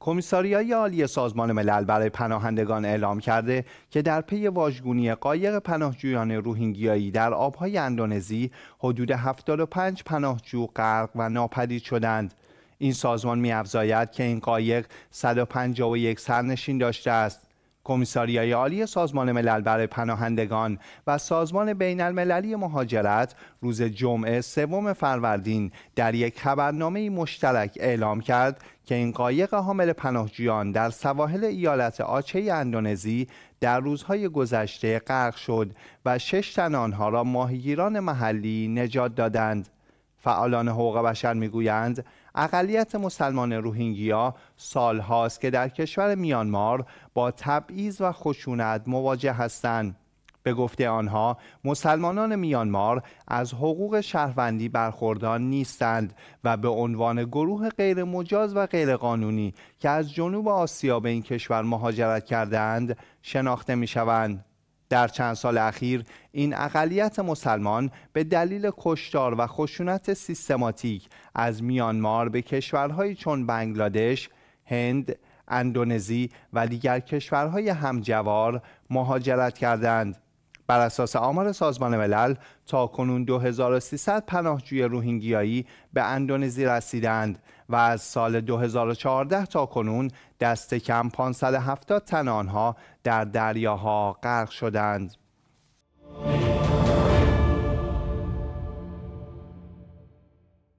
کمیساریای عالی سازمان ملل برای پناهندگان اعلام کرده که در پی واژگونی قایق پناهجویان روهینگیایی در آبهای اندونزی حدود 75 پناهجو غرق و ناپدید شدند. این سازمان می‌افزاید که این قایق 151 سرنشین داشته است کمیساریای عالی سازمان ملل برای پناهندگان و سازمان بین المللی مهاجرت روز جمعه سوم فروردین در یک خبرنامه مشترک اعلام کرد که این قایق حامل پناهجویان در سواحل ایالت آچه اندونزی در روزهای گذشته غرق شد و شش تن آنها را ماهیگیران محلی نجات دادند. فعالان حقوق بشر میگویند اقلیت مسلمان روهینگیا سالهاست که در کشور میانمار با تبعیض و خشونت مواجه هستند به گفته آنها مسلمانان میانمار از حقوق شهروندی برخوردار نیستند و به عنوان گروه غیر مجاز و غیرقانونی که از جنوب آسیا به این کشور مهاجرت کردند شناخته می شوند. در چند سال اخیر این اقلیت مسلمان به دلیل کشتار و خشونت سیستماتیک از میانمار به کشورهایی چون بنگلادش، هند، اندونزی و دیگر کشورهای همجوار مهاجرت کردند. بر اساس آمار سازمان ملل تا کنون 2300 پناهجوی روهینگیایی به اندونزی رسیدند و از سال 2014 تا کنون دست کم 570 تن آنها در دریاها غرق شدند.